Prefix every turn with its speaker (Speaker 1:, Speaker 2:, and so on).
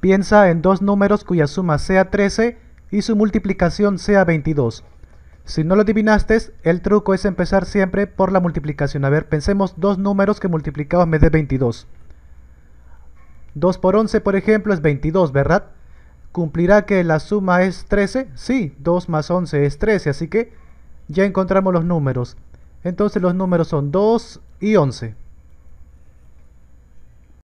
Speaker 1: Piensa en dos números cuya suma sea 13 y su multiplicación sea 22. Si no lo adivinaste, el truco es empezar siempre por la multiplicación. A ver, pensemos dos números que multiplicados me dé 22. 2 por 11, por ejemplo, es 22, ¿verdad? ¿Cumplirá que la suma es 13? Sí, 2 más 11 es 13, así que ya encontramos los números. Entonces los números son 2 y 11.